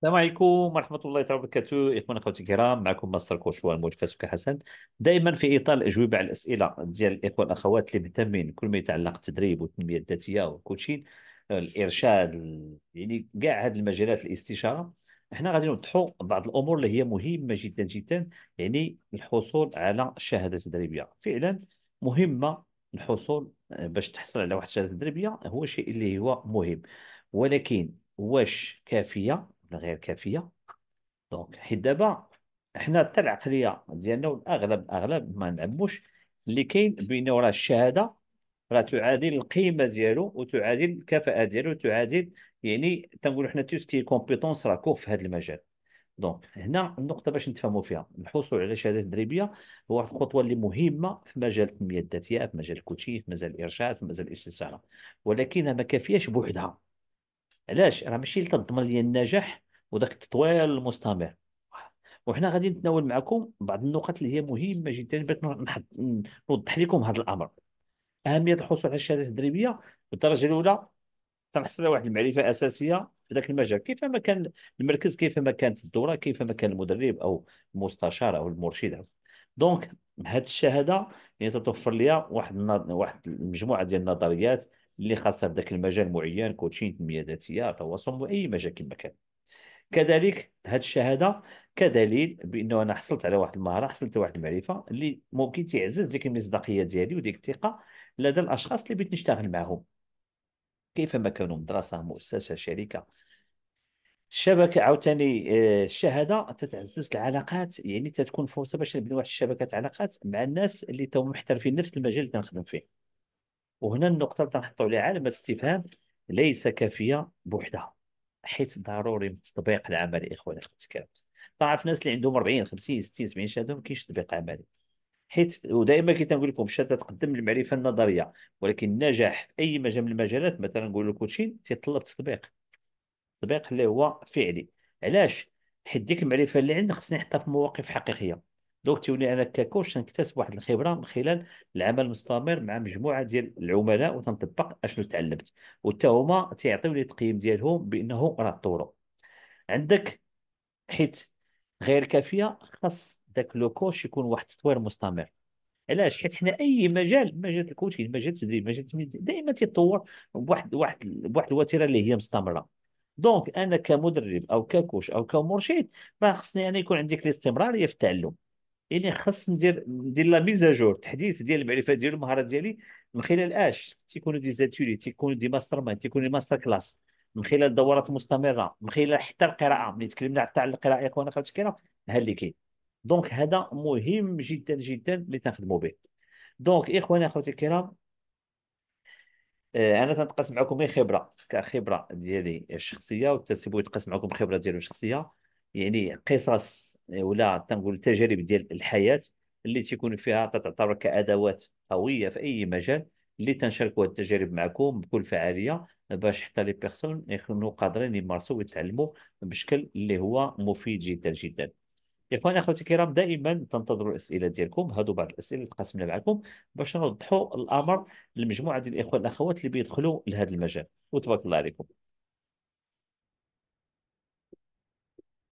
السلام عليكم ورحمة الله تعالى وبركاته إخواني أخواتي الكرام معكم ماستر كوش والمولد فاسوك حسن دائما في إطار الأجوبة على الأسئلة ديال الإخوة الأخوات اللي مهتمين كل ما يتعلق بالتدريب والتنمية الذاتية والكوتشين الإرشاد يعني كاع هذه المجالات الاستشارة احنا غادي نوضحوا بعض الأمور اللي هي مهمة جدا جدا يعني الحصول على شهادة تدريبية فعلا مهمة الحصول آه، باش تحصل على واحد الشهادة تدريبية هو شيء اللي هو مهم ولكن واش كافية غير كافيه دونك حيت دابا حنا حتى العقليه ديالنا والاغلب اغلب ما نعموش اللي كاين بانه راه الشهاده راه تعادل القيمه ديالو وتعادل الكفاءه ديالو وتعادل يعني تنقولوا حنا تو سكي كومبيتونس راه كوف في هذا المجال دونك هنا النقطه باش نتفاهموا فيها الحصول على شهاده تدريبيه هو واحد الخطوه اللي مهمه في مجال التنميه الذاتيه في مجال الكوتشي في مجال الارشاد في مجال الاستشاره ولكنها ما كافياش بوحدها علاش راه ماشي تضمن لي النجاح وذاك التطوير المستمر وحنا غادي نتناول معكم بعض النقط اللي هي مهمه جدا باش نوضح لكم هذا الامر اهميه الحصول على الشهاده التدريبيه بالدرجه الاولى تنحصل على واحد المعرفه اساسيه في ذاك المجال كيف ما كان المركز كيف ما كانت الدوره كيف ما كان المدرب او المستشار او المرشد دونك هاد الشهاده يعني تتوفر ليا واحد النار... واحد المجموعه ديال النظريات اللي خاصه بذاك المجال معين كوتشين تنميه ذاتيه تواصل اي مجال كما كان كذلك هاد الشهاده كدليل بانه انا حصلت على واحد المهاره حصلت على واحد المعرفه اللي ممكن تعزز ديك المصداقيه ديالي وديك الثقه لدى الاشخاص اللي بغيت نشتغل معاهم كيفما كانوا مدرسه مؤسسه شركه الشبكه عاوتاني آه، الشهاده تتعزز العلاقات يعني تتكون فرصه باش نبني واحد الشبكه علاقات مع الناس اللي تو محترفين نفس المجال اللي تنخدم فيه وهنا النقطه اللي تنحطوا عليها علامه استفهام ليس كافيه بوحدها حيت ضروري من التطبيق العملي اخواني اخواتي الكرام تعرف الناس اللي عندهم 40 50 60 70 شهاده ما كاينش تطبيق عملي حيت ودائما كي تنقول لكم الشهاده تقدم المعرفه النظريه ولكن النجاح في اي مجال من المجالات مثلا نقول الكوتشين كوتشين تيطلب تطبيق التطبيق اللي هو فعلي علاش حيت ديك المعرفه اللي عندنا خصني نحطها في مواقف حقيقيه دونك تولي انا ككوتش نكتسب واحد الخبره من خلال العمل المستمر مع مجموعه ديال العملاء وتنطبق اشنو تعلمت وحتى هما تيعطيوني التقييم ديالهم بانه راه طوروا عندك حيت غير كافيه خاص ذاك لو كوتش يكون واحد التطوير مستمر علاش حيت حنا اي مجال مجال الكوتشين مجال التدريب مجال التمريض دائما تيتطور بواحد واحد بواحد الوتيره اللي هي مستمره دونك انا كمدرب او ككوش او كمرشد راه خصني انا يكون عندي الاستمراريه في التعلم يعني خص ندير ندير لا ميزاجور تحديث ديال المعرفه ديالي المهارات ديالي من خلال اش تيكونوا دي زاتوري تيكونوا دي ماستر مان تيكونوا دي ماستر كلاس من خلال دورات مستمره من خلال حتى القراءه ملي تكلمنا حتى على القراءه يا اخوان اخواتي كاينه ها اللي كاين دونك هذا مهم جدا جدا اللي تنخدموا به دونك اخواني اخواتي الكرام آه، انا تنتقاسم معكم غير خبره كخبره ديالي الشخصيه وتسيبو يتقاسم معكم خبره ديالو الشخصيه يعني قصص آه، ولا تنقول تجارب ديال الحياه اللي تيكون فيها تعتبر كادوات قويه في اي مجال اللي تنشاركوا التجارب معكم بكل فعاليه باش حتى لي بيرسون يكونوا قادرين يمارسوا ويتعلموا بشكل اللي هو مفيد جدا جدا يا اخوان اخواتي الكرام دائما تنتظروا الاسئله ديالكم هادو بعض الاسئله اللي تقاسمنا معكم باش نوضحوا الامر لمجموعه ديال الاخوه الاخوات اللي بيدخلوا لهذا المجال وتبارك الله عليكم